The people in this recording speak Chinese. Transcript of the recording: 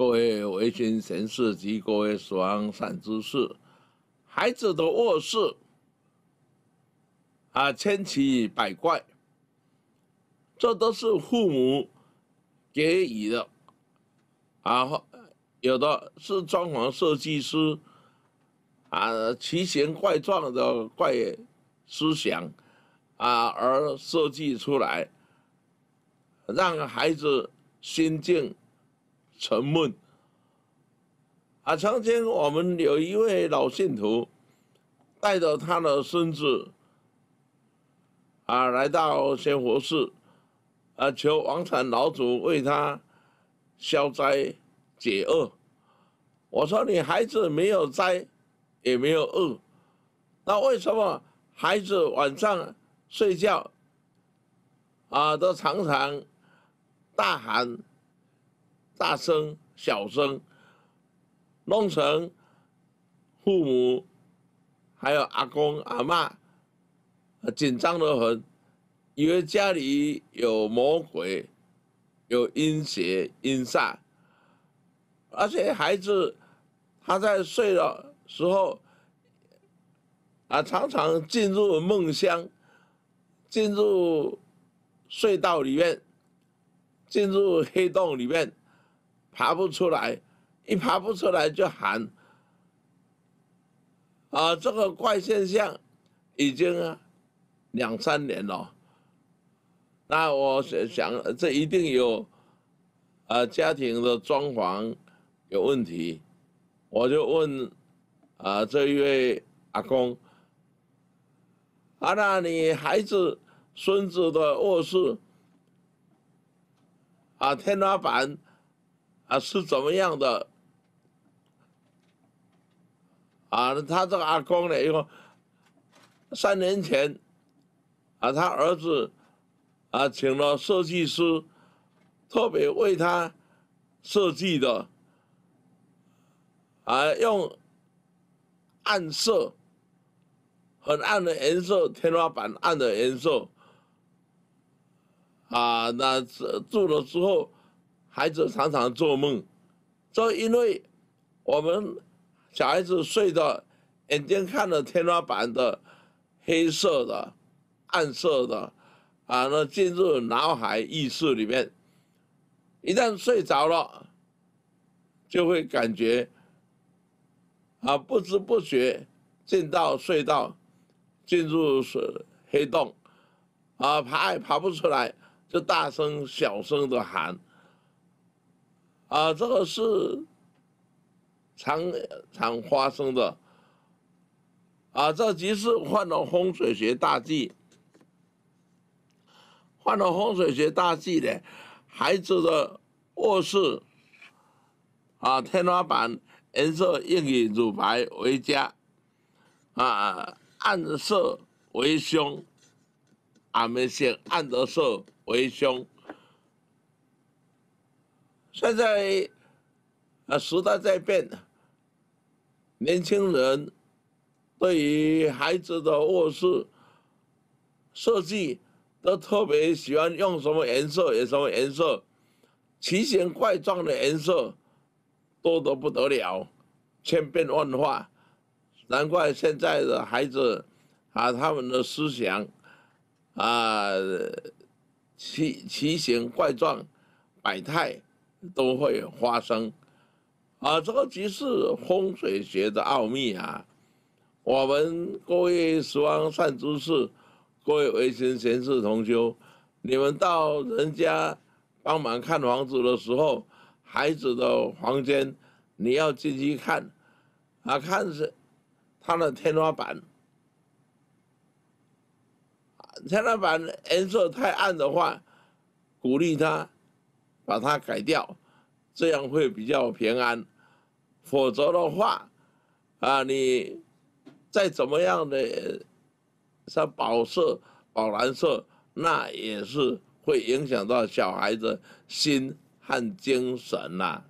各位维君神士及各位死亡善之士，孩子的卧室啊，千奇百怪，这都是父母给予的，啊，有的是装潢设计师啊，奇形怪状的怪思想啊，而设计出来，让孩子心境。沉闷，啊！曾经我们有一位老信徒，带着他的孙子，啊，来到仙佛寺，啊，求王禅老祖为他消灾解厄。我说：“你孩子没有灾，也没有饿，那为什么孩子晚上睡觉，啊，都常常大喊？”大声、小声，弄成父母还有阿公阿妈紧张的很，以为家里有魔鬼、有阴邪、阴煞，而且孩子他在睡的时候啊，常常进入梦乡，进入隧道里面，进入黑洞里面。爬不出来，一爬不出来就喊，啊，这个怪现象，已经两三年了。那我想，这一定有，啊，家庭的装潢有问题。我就问，啊，这一位阿公，啊，那你孩子、孙子的卧室，啊，天花板。啊，是怎么样的？啊，他这个阿公呢？因为三年前，啊，他儿子啊，请了设计师，特别为他设计的，啊，用暗色、很暗的颜色，天花板暗的颜色，啊，那这住了之后。孩子常常做梦，这因为我们小孩子睡的眼睛看着天花板的黑色的暗色的啊，那进入脑海意识里面，一旦睡着了，就会感觉啊不知不觉进到隧道，进入是黑洞啊，爬也爬不出来，就大声小声的喊。啊，这个是常常发生的。啊，这即是换了风水学大忌，换了风水学大忌的，孩子的卧室，啊，天花板颜色应以乳白为佳，啊，暗色为凶，俺们讲暗色为凶。现在，啊，时代在变，年轻人对于孩子的卧室设计，都特别喜欢用什么颜色？有什么颜色？奇形怪状的颜色多得不得了，千变万化，难怪现在的孩子啊，他们的思想啊，奇奇形怪状，百态。都会发生，啊，这个即是风水学的奥秘啊！我们各位十方善知识，各位维贤贤士同修，你们到人家帮忙看房子的时候，孩子的房间你要进去看，啊，看是他的天花板，天花板颜色太暗的话，鼓励他。把它改掉，这样会比较平安。否则的话，啊，你再怎么样的像宝色、宝蓝色，那也是会影响到小孩子心和精神呐。